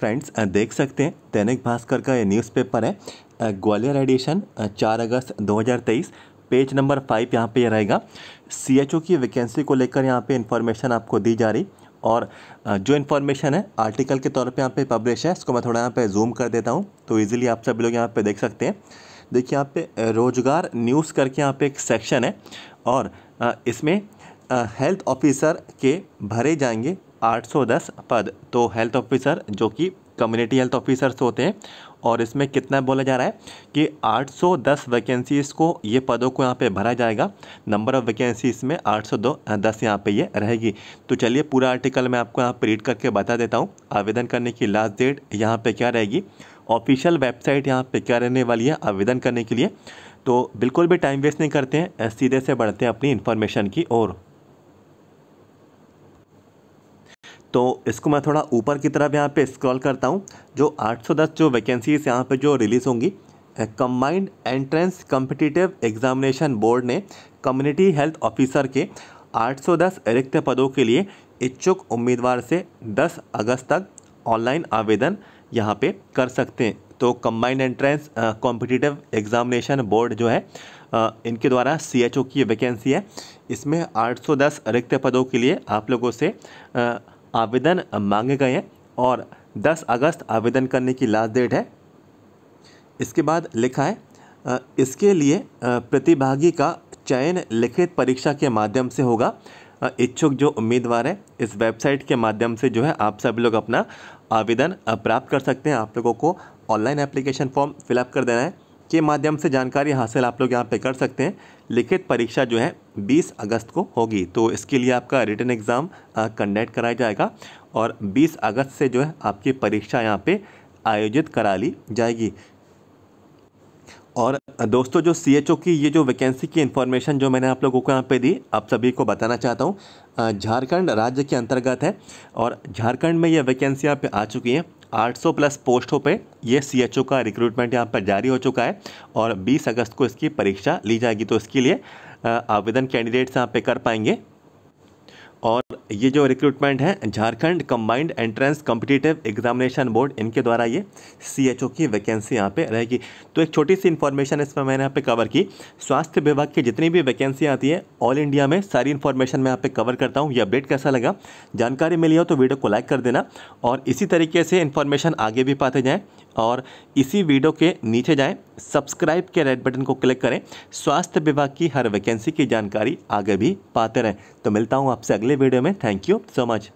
friends देख सकते हैं दैनिक भास्कर का ये न्यूज़पेपर है ग्वालियर एडिशन चार अगस्त 2023 पेज नंबर फाइव यहाँ पे रहेगा सी एच ओ की वैकेंसी को लेकर यहाँ पे इन्फॉर्मेशन आपको दी जा रही और जो इन्फॉर्मेशन है आर्टिकल के तौर पे यहाँ पे पब्लिश है इसको मैं थोड़ा यहाँ पे जूम कर देता हूँ तो इजीली आप सभी लोग यहाँ पे देख सकते हैं देखिए यहाँ पे रोजगार न्यूज़ करके यहाँ पे एक सेक्शन है और इसमें हेल्थ ऑफिसर के भरे जाएंगे 810 पद तो हेल्थ ऑफिसर जो कि कम्युनिटी हेल्थ ऑफिसर्स होते हैं और इसमें कितना बोला जा रहा है कि 810 वैकेंसीज़ को ये पदों को यहाँ पे भरा जाएगा नंबर ऑफ़ वैकेंसीज़ में दो दस यहाँ पर ये रहेगी तो चलिए पूरा आर्टिकल मैं आपको यहाँ पर रीड करके बता देता हूँ आवेदन करने की लास्ट डेट यहाँ पर क्या रहेगी ऑफिशियल वेबसाइट यहाँ पर क्या रहने वाली है आवेदन करने के लिए तो बिल्कुल भी टाइम वेस्ट नहीं करते हैं सीधे से बढ़ते हैं अपनी इन्फॉर्मेशन की ओर तो इसको मैं थोड़ा ऊपर की तरफ यहाँ पे स्क्रॉल करता हूँ जो 810 जो वैकेंसीज यहाँ पे जो रिलीज़ होंगी combined entrance competitive examination board ने कम्युनिटी हेल्थ ऑफिसर के 810 रिक्त पदों के लिए इच्छुक उम्मीदवार से 10 अगस्त तक ऑनलाइन आवेदन यहाँ पे कर सकते हैं तो combined entrance competitive examination board जो है इनके द्वारा सी एच ओ की वैकेंसी है इसमें 810 रिक्त पदों के लिए आप लोगों से आ, आवेदन मांगे गए हैं और 10 अगस्त आवेदन करने की लास्ट डेट है इसके बाद लिखा है इसके लिए प्रतिभागी का चयन लिखित परीक्षा के माध्यम से होगा इच्छुक जो उम्मीदवार हैं इस वेबसाइट के माध्यम से जो है आप सभी लोग अपना आवेदन प्राप्त कर सकते हैं आप लोगों को ऑनलाइन एप्लीकेशन फॉर्म फिलअप कर देना है के माध्यम से जानकारी हासिल आप लोग यहाँ पे कर सकते हैं लिखित परीक्षा जो है 20 अगस्त को होगी तो इसके लिए आपका रिटर्न एग्ज़ाम कंडक्ट कराया जाएगा और 20 अगस्त से जो है आपकी परीक्षा यहाँ पे आयोजित करा ली जाएगी और दोस्तों जो सी की ये जो वैकेंसी की इन्फॉर्मेशन जो मैंने आप लोगों को यहाँ पे दी आप सभी को बताना चाहता हूँ झारखंड राज्य के अंतर्गत है और झारखंड में ये वैकेंसी यहाँ पे आ चुकी है 800 प्लस पोस्टों पे ये सीएचओ का रिक्रूटमेंट यहाँ पर जारी हो चुका है और 20 अगस्त को इसकी परीक्षा ली जाएगी तो इसके लिए आवेदन कैंडिडेट्स यहाँ पे कर पाएंगे और ये जो रिक्रूटमेंट है Jharkhand combined entrance competitive examination board इनके द्वारा ये सी की वैकेंसी यहाँ पे रहेगी तो एक छोटी सी इन्फॉर्मेशन इसमें मैंने यहाँ पे कवर की स्वास्थ्य विभाग की जितनी भी वैकेंसी आती है ऑल इंडिया में सारी इन्फॉर्मेशन मैं यहाँ पे कवर करता हूँ ये अपडेट कैसा लगा जानकारी मिली हो तो वीडियो को लाइक कर देना और इसी तरीके से इन्फॉर्मेशन आगे भी पाते जाएँ और इसी वीडियो के नीचे जाएं सब्सक्राइब के रेड बटन को क्लिक करें स्वास्थ्य विभाग की हर वैकेंसी की जानकारी आगे भी पाते रहें तो मिलता हूँ आपसे अगले वीडियो में थैंक यू सो मच